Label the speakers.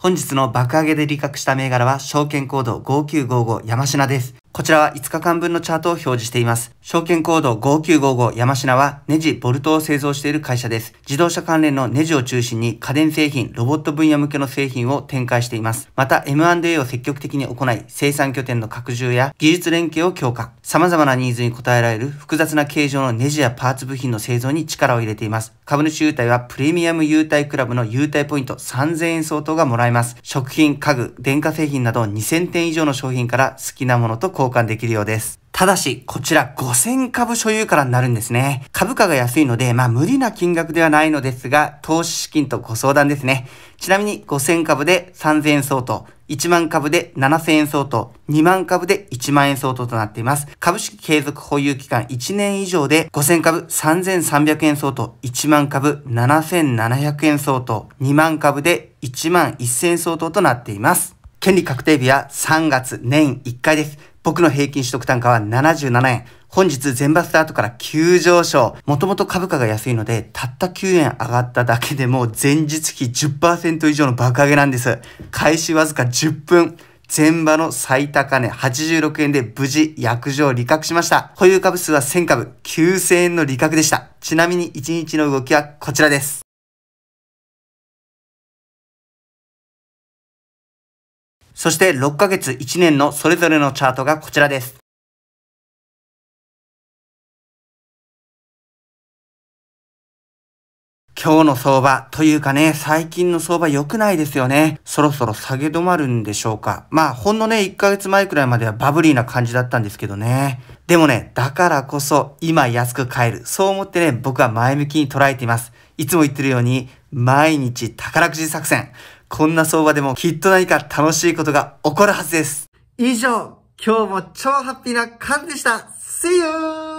Speaker 1: 本日の爆上げで利確した銘柄は証券コード5955山品です。こちらは5日間分のチャートを表示しています。証券コード5955山科はネジ、ボルトを製造している会社です。自動車関連のネジを中心に家電製品、ロボット分野向けの製品を展開しています。また M&A を積極的に行い、生産拠点の拡充や技術連携を強化。様々なニーズに応えられる複雑な形状のネジやパーツ部品の製造に力を入れています。株主優待はプレミアム優待クラブの優待ポイント3000円相当がもらえます。食品、家具、電化製品など2000点以上の商品から好きなものと交換交換できるようです。ただし、こちら5000株所有からになるんですね。株価が安いので、まあ無理な金額ではないのですが、投資資金とご相談ですね。ちなみに5000株で3000円相当、1万株で7000円相当、2万株で1万円相当となっています。株式継続保有期間1年以上で5000株3300円相当、1万株7700円相当、2万株で1万1000円相当となっています。権利確定日は3月年1回です。僕の平均取得単価は77円。本日全場スタートから急上昇。もともと株価が安いので、たった9円上がっただけでも前日比10%以上の爆上げなんです。開始わずか10分。前場の最高値86円で無事薬場利確しました。保有株数は1000株、9000円の利確でした。ち
Speaker 2: なみに1日の動きはこちらです。そして6ヶ月1年のそれぞれのチャートがこちらです。今日の相場というかね、最近の相場良くないです
Speaker 1: よね。そろそろ下げ止まるんでしょうか。まあ、ほんのね、1ヶ月前くらいまではバブリーな感じだったんですけどね。でもね、だからこそ今安く買える。そう思ってね、僕は前向きに捉えています。いつも言ってるように、毎日宝くじ作戦。こんな相場でもきっと何か楽しいことが起こるはずです。以上、今日も超ハッピーなカンでした。See you!